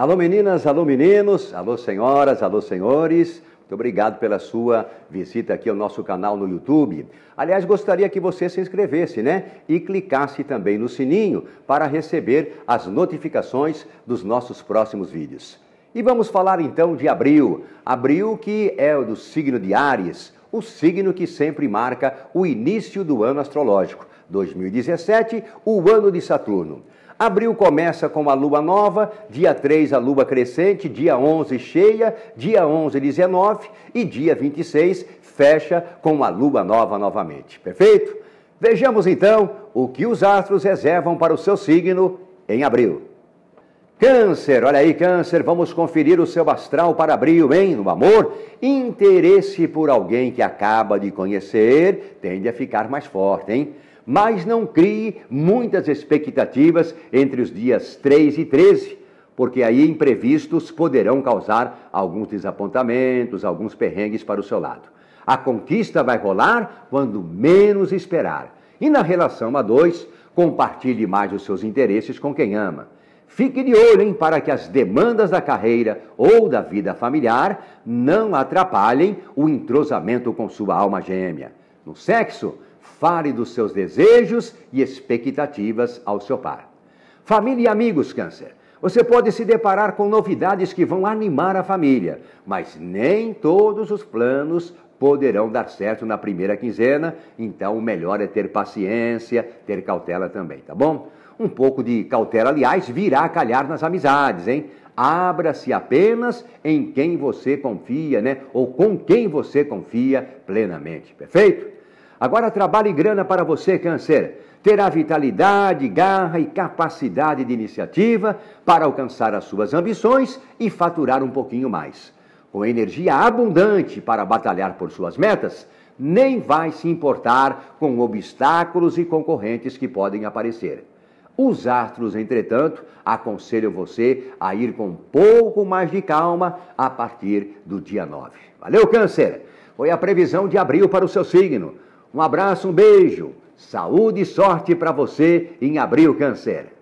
Alô meninas, alô meninos, alô senhoras, alô senhores. Muito obrigado pela sua visita aqui ao nosso canal no YouTube. Aliás, gostaria que você se inscrevesse, né? E clicasse também no sininho para receber as notificações dos nossos próximos vídeos. E vamos falar então de abril. Abril que é o do signo de Ares, o signo que sempre marca o início do ano astrológico. 2017, o ano de Saturno. Abril começa com a lua nova, dia 3 a lua crescente, dia 11 cheia, dia 11 19 e dia 26 fecha com a lua nova novamente. Perfeito? Vejamos então o que os astros reservam para o seu signo em abril. Câncer, olha aí, Câncer, vamos conferir o seu astral para abril, hein? No amor, interesse por alguém que acaba de conhecer tende a ficar mais forte, hein? Mas não crie muitas expectativas entre os dias 3 e 13, porque aí imprevistos poderão causar alguns desapontamentos, alguns perrengues para o seu lado. A conquista vai rolar quando menos esperar. E na relação a dois, compartilhe mais os seus interesses com quem ama. Fique de olho hein, para que as demandas da carreira ou da vida familiar não atrapalhem o entrosamento com sua alma gêmea. No sexo, fale dos seus desejos e expectativas ao seu par. Família e amigos, Câncer. Você pode se deparar com novidades que vão animar a família, mas nem todos os planos poderão dar certo na primeira quinzena, então o melhor é ter paciência, ter cautela também, tá bom? Um pouco de cautela, aliás, virá a calhar nas amizades, hein? Abra-se apenas em quem você confia, né? Ou com quem você confia plenamente, perfeito? Agora trabalho e grana para você, Câncer. Terá vitalidade, garra e capacidade de iniciativa para alcançar as suas ambições e faturar um pouquinho mais. Com energia abundante para batalhar por suas metas, nem vai se importar com obstáculos e concorrentes que podem aparecer. Os astros, entretanto, aconselham você a ir com um pouco mais de calma a partir do dia 9. Valeu, Câncer! Foi a previsão de abril para o seu signo. Um abraço, um beijo, saúde e sorte para você em abril, Câncer.